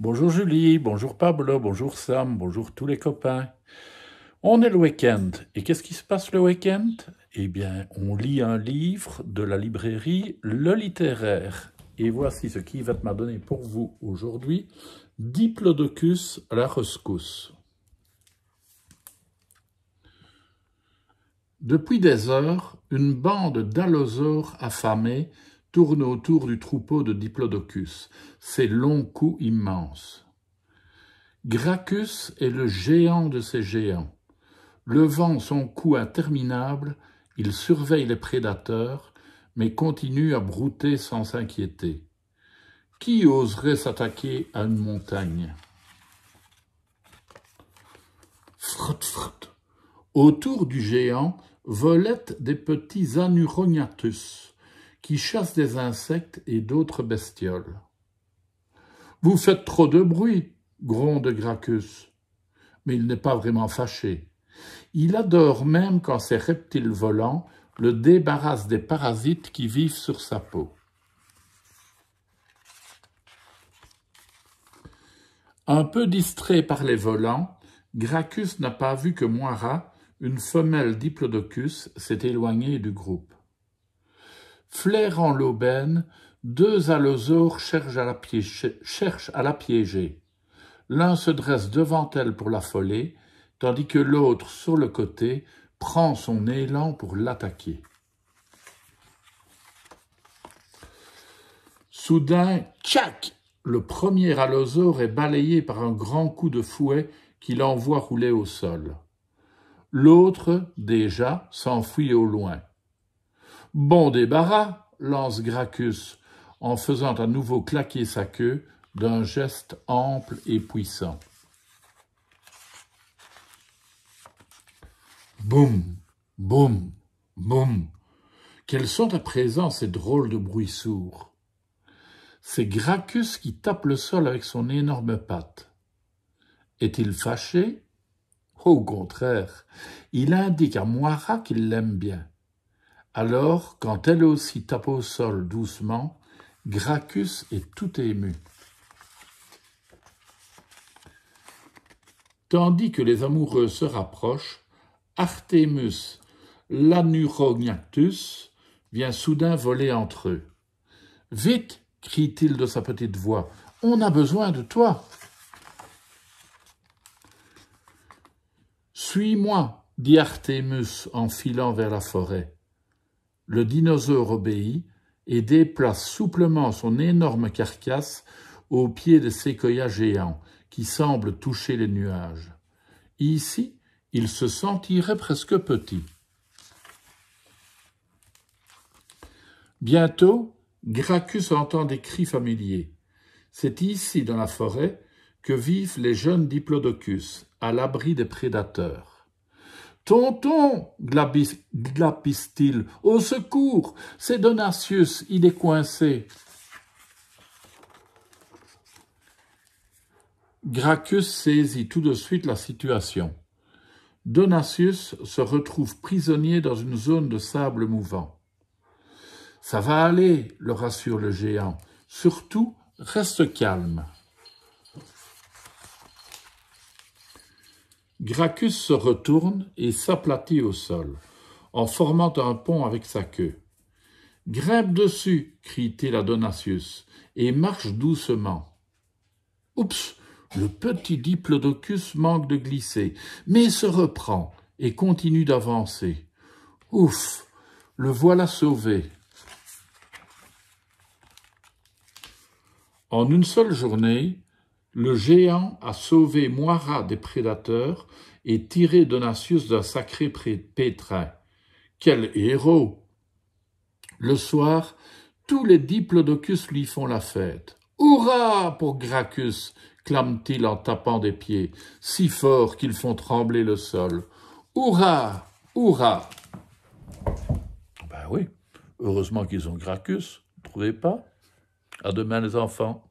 Bonjour Julie, bonjour Pablo, bonjour Sam, bonjour tous les copains. On est le week-end. Et qu'est-ce qui se passe le week-end Eh bien, on lit un livre de la librairie Le Littéraire. Et voici ce qui va m'a donné pour vous aujourd'hui. Diplodocus la Depuis des heures, une bande d'allosaures affamés tourne autour du troupeau de Diplodocus, ses longs coups immenses. Gracchus est le géant de ces géants. Levant son cou interminable, il surveille les prédateurs, mais continue à brouter sans s'inquiéter. Qui oserait s'attaquer à une montagne Autour du géant volaient des petits Anuroniatus, qui chasse des insectes et d'autres bestioles. Vous faites trop de bruit, gronde Gracchus. Mais il n'est pas vraiment fâché. Il adore même quand ces reptiles volants le débarrassent des parasites qui vivent sur sa peau. Un peu distrait par les volants, Gracchus n'a pas vu que Moira, une femelle diplodocus, s'est éloignée du groupe. Flairant l'aubaine, deux allosaures cherchent à la, piéger, L'un se dresse devant elle pour l'affoler, tandis que l'autre, sur le côté, prend son élan pour l'attaquer. Soudain, tchac Le premier allosaure est balayé par un grand coup de fouet qui l'envoie rouler au sol. L'autre, déjà, s'enfuit au loin. Bon débarras, lance Gracchus, en faisant à nouveau claquer sa queue d'un geste ample et puissant. Boum, boum, boum. Quels sont à présent ces drôles de bruits sourds C'est Gracchus qui tape le sol avec son énorme patte. Est-il fâché Au contraire, il indique à Moira qu'il l'aime bien. Alors, quand elle aussi tape au sol doucement, Gracchus est tout ému. Tandis que les amoureux se rapprochent, Artemus l'anurognactus, vient soudain voler entre eux. Vite crie-t-il de sa petite voix, on a besoin de toi. Suis-moi, dit Artemus en filant vers la forêt. Le dinosaure obéit et déplace souplement son énorme carcasse au pied des séquoias géants qui semblent toucher les nuages. Ici, il se sentirait presque petit. Bientôt, Gracchus entend des cris familiers. C'est ici, dans la forêt, que vivent les jeunes diplodocus, à l'abri des prédateurs. Tonton, glapisse-t-il, au secours, c'est Donatius, il est coincé. Gracchus saisit tout de suite la situation. Donatius se retrouve prisonnier dans une zone de sable mouvant. Ça va aller, le rassure le géant. Surtout, reste calme. Gracchus se retourne et s'aplatit au sol, en formant un pont avec sa queue. Grimpe dessus, crie-t-il à Donatius, et marche doucement. Oups Le petit diplodocus manque de glisser, mais se reprend et continue d'avancer. Ouf Le voilà sauvé. En une seule journée, le géant a sauvé Moira des prédateurs et tiré Donatius d'un sacré pétrin. Quel héros Le soir, tous les diplodocus lui font la fête. Hurrah pour Gracchus clament-ils en tapant des pieds, si fort qu'ils font trembler le sol. Hurrah Hurrah Ben oui, heureusement qu'ils ont Gracchus, trouvez pas À demain les enfants